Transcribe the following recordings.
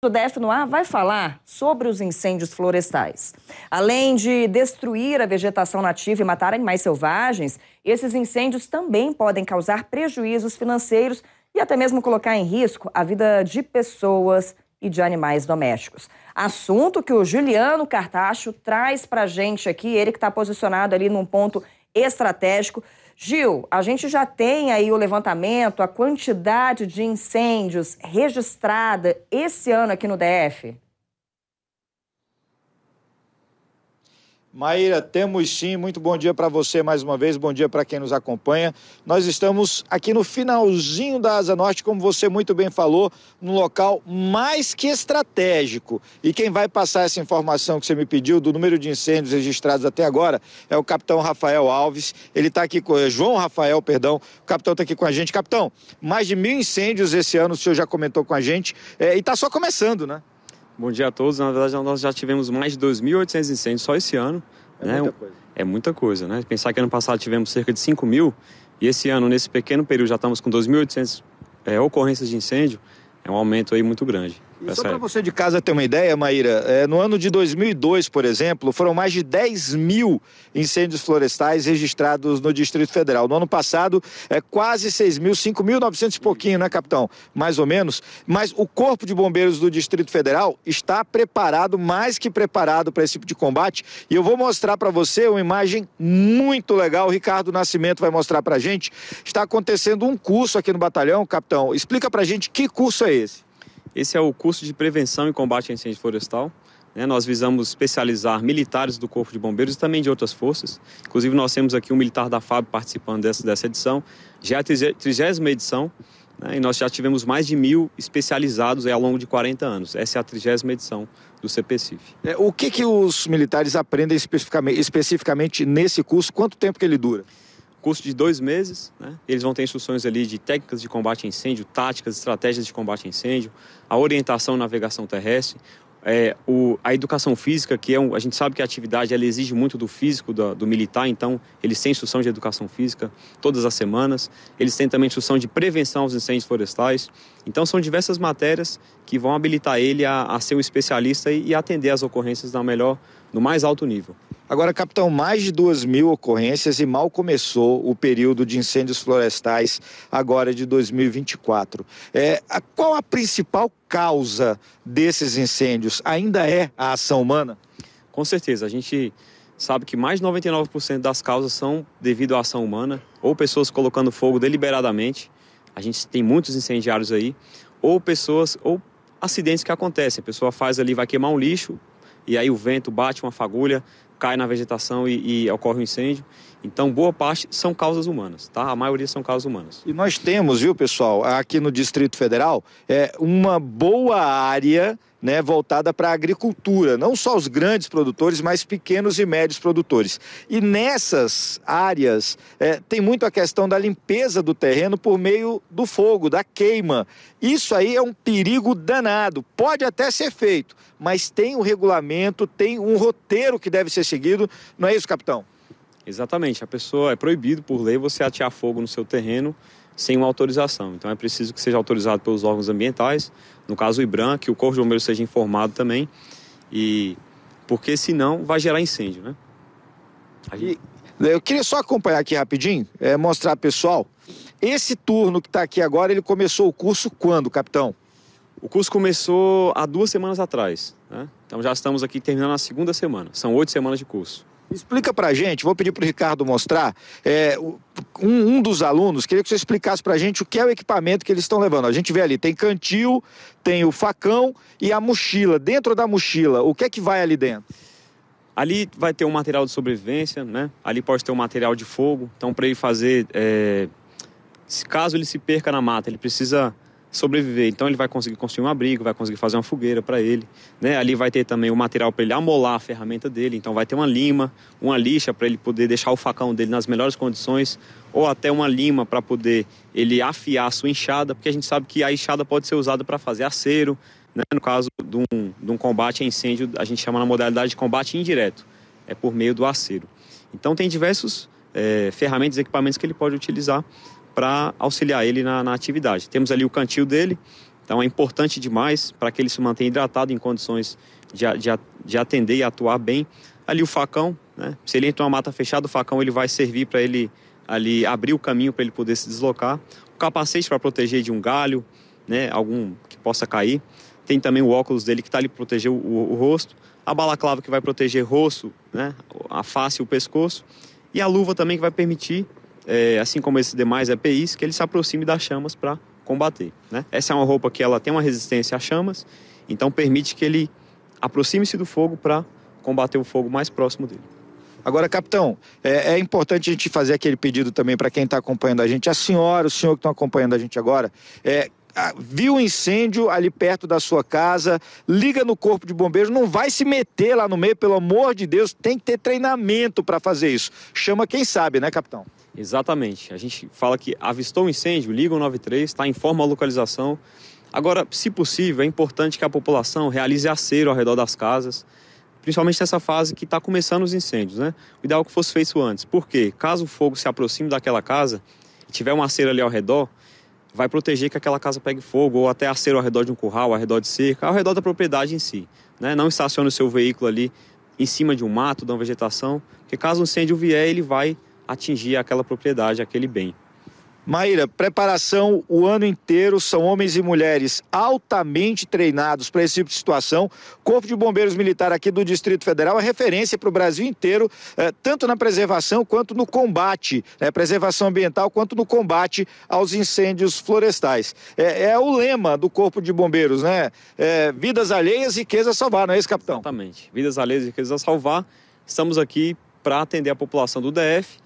O DF no ar vai falar sobre os incêndios florestais. Além de destruir a vegetação nativa e matar animais selvagens, esses incêndios também podem causar prejuízos financeiros e até mesmo colocar em risco a vida de pessoas e de animais domésticos. Assunto que o Juliano Cartacho traz para gente aqui, ele que está posicionado ali num ponto estratégico. Gil, a gente já tem aí o levantamento, a quantidade de incêndios registrada esse ano aqui no DF? Maíra, temos sim. Muito bom dia para você mais uma vez, bom dia para quem nos acompanha. Nós estamos aqui no finalzinho da Asa Norte, como você muito bem falou, num local mais que estratégico. E quem vai passar essa informação que você me pediu do número de incêndios registrados até agora é o capitão Rafael Alves. Ele está aqui com. É, João Rafael, perdão. O capitão está aqui com a gente. Capitão, mais de mil incêndios esse ano, o senhor já comentou com a gente. É, e está só começando, né? Bom dia a todos. Na verdade, nós já tivemos mais de 2.800 incêndios só esse ano. É né? muita coisa. É muita coisa, né? Pensar que ano passado tivemos cerca de 5 mil e esse ano, nesse pequeno período, já estamos com 2.800 é, ocorrências de incêndio. É um aumento aí muito grande. E só tá para você de casa ter uma ideia, Maíra, é, no ano de 2002, por exemplo, foram mais de 10 mil incêndios florestais registrados no Distrito Federal. No ano passado, é quase 6 mil, 5.900 e pouquinho, né, capitão? Mais ou menos. Mas o Corpo de Bombeiros do Distrito Federal está preparado, mais que preparado para esse tipo de combate. E eu vou mostrar para você uma imagem muito legal. O Ricardo Nascimento vai mostrar para gente. Está acontecendo um curso aqui no batalhão, capitão. Explica para gente que curso é esse. Esse é o curso de prevenção e combate a incêndio florestal. Né? Nós visamos especializar militares do Corpo de Bombeiros e também de outras forças. Inclusive, nós temos aqui um militar da FAB participando dessa, dessa edição. Já é a trigésima edição né? e nós já tivemos mais de mil especializados é, ao longo de 40 anos. Essa é a trigésima edição do CPCIF. É, o que, que os militares aprendem especificamente, especificamente nesse curso? Quanto tempo que ele dura? curso de dois meses. Né? Eles vão ter instruções ali de técnicas de combate a incêndio, táticas, estratégias de combate a incêndio, a orientação à navegação terrestre, é, o, a educação física, que é um, a gente sabe que a atividade ela exige muito do físico, do, do, militar, então eles têm instrução de educação física todas as semanas. Eles têm também instrução de prevenção aos incêndios florestais. Então são diversas matérias que vão habilitar ele a, a ser um especialista e, e atender as ocorrências da melhor, no mais alto nível. Agora, capitão, mais de duas mil ocorrências e mal começou o período de incêndios florestais agora de 2024. É, a, qual a principal causa desses incêndios? Ainda é a ação humana? Com certeza. A gente sabe que mais de 99% das causas são devido à ação humana ou pessoas colocando fogo deliberadamente. A gente tem muitos incendiários aí. Ou pessoas, ou acidentes que acontecem. A pessoa faz ali, vai queimar um lixo, e aí o vento bate uma fagulha, cai na vegetação e, e ocorre um incêndio. Então, boa parte são causas humanas, tá? A maioria são causas humanas. E nós temos, viu, pessoal, aqui no Distrito Federal, é uma boa área né, voltada para a agricultura, não só os grandes produtores, mas pequenos e médios produtores. E nessas áreas é, tem muito a questão da limpeza do terreno por meio do fogo, da queima. Isso aí é um perigo danado. Pode até ser feito, mas tem um regulamento, tem um roteiro que deve ser perseguido. Não é isso, capitão? Exatamente. A pessoa é proibido por lei você atear fogo no seu terreno sem uma autorização. Então é preciso que seja autorizado pelos órgãos ambientais, no caso o IBRAM, que o Corpo de Bombeiros seja informado também, e porque senão vai gerar incêndio, né? né? Eu queria só acompanhar aqui rapidinho, é, mostrar pessoal. Esse turno que está aqui agora, ele começou o curso quando, capitão? O curso começou há duas semanas atrás, né? então já estamos aqui terminando a segunda semana. São oito semanas de curso. Explica para gente, vou pedir para o Ricardo mostrar, é, um, um, dos alunos, queria que você explicasse para gente o que é o equipamento que eles estão levando. A gente vê ali, tem cantil, tem o facão e a mochila. Dentro da mochila, o que é que vai ali dentro? Ali vai ter um material de sobrevivência, né? Ali pode ter um material de fogo. Então, para ele fazer, é... caso ele se perca na mata, ele precisa sobreviver. Então ele vai conseguir construir um abrigo, vai conseguir fazer uma fogueira para ele, né? Ali vai ter também o material para ele amolar a ferramenta dele, então vai ter uma lima, uma lixa para ele poder deixar o facão dele nas melhores condições, ou até uma lima para poder ele afiar a sua enxada, porque a gente sabe que a enxada pode ser usada para fazer acero, né? No caso de um, de um combate a incêndio, a gente chama na modalidade de combate indireto, é por meio do acero. Então tem diversos é, ferramentas, equipamentos que ele pode utilizar para auxiliar ele na, na, atividade. Temos ali o cantil dele, então é importante demais para que ele se mantenha hidratado em condições de, de, de atender e atuar bem. Ali o facão, né? se ele entra uma mata fechada, o facão ele vai servir para ele ali abrir o caminho para ele poder se deslocar. O capacete para proteger de um galho, né? algum que possa cair. Tem também o óculos dele que está ali para proteger o, o, o rosto a balaclava que vai proteger o rosto, né, a face e o pescoço, e a luva também que vai permitir é, assim como esses demais EPIs, que ele se aproxime das chamas para combater. Né? Essa é uma roupa que ela tem uma resistência a chamas, então permite que ele aproxime-se do fogo para combater o fogo mais próximo dele. Agora, capitão, é, é, importante a gente fazer aquele pedido também para quem está acompanhando a gente. A senhora, o senhor que estão acompanhando a gente agora, é, viu um incêndio ali perto da sua casa, liga no corpo de bombeiros, não vai se meter lá no meio, pelo amor de Deus, tem que ter treinamento para fazer isso. Chama quem sabe, né, capitão? Exatamente. A gente fala que avistou um incêndio, liga o 93, está em forma a localização. Agora, se possível, é importante que a população realize acero ao redor das casas, principalmente nessa fase que está começando os incêndios, né? O ideal é que fosse feito antes, porque caso o fogo se aproxime daquela casa e tiver um acero ali ao redor, vai proteger que aquela casa pegue fogo, ou até acero ao redor de um curral, ao redor de cerca, ao redor da propriedade em si. Né? Não estacione o seu veículo ali em cima de um mato, de uma vegetação, porque caso o incêndio vier, ele vai atingir aquela propriedade, aquele bem. Maíra, preparação o ano inteiro, são homens e mulheres altamente treinados para esse tipo de situação. Corpo de Bombeiros Militar aqui do Distrito Federal é referência para o Brasil inteiro, eh, tanto na preservação quanto no combate, né, preservação ambiental quanto no combate aos incêndios florestais. É, é o lema do Corpo de Bombeiros, né? É, vidas alheias, riqueza a salvar, não é isso, capitão? Exatamente. Vidas alheias, riqueza a salvar. Estamos aqui para atender a população do DF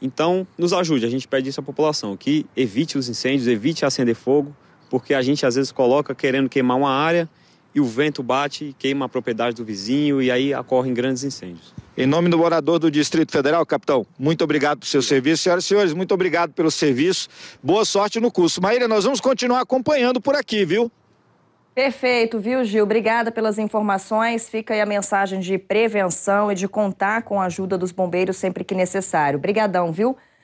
então, nos ajude, a gente pede isso à população, que evite os incêndios, evite acender fogo, porque a gente às vezes coloca querendo queimar uma área e o vento bate queima a propriedade do vizinho e aí ocorrem grandes incêndios. Em nome do morador do Distrito Federal, capitão, muito obrigado pelo seu serviço. Senhoras e senhores, muito obrigado pelo serviço. Boa sorte no curso. Maíra, nós vamos continuar acompanhando por aqui, viu? Perfeito, viu, Gil? Obrigada pelas informações. Fica aí a mensagem de prevenção e de contar com a ajuda dos bombeiros sempre que necessário. Obrigadão, viu?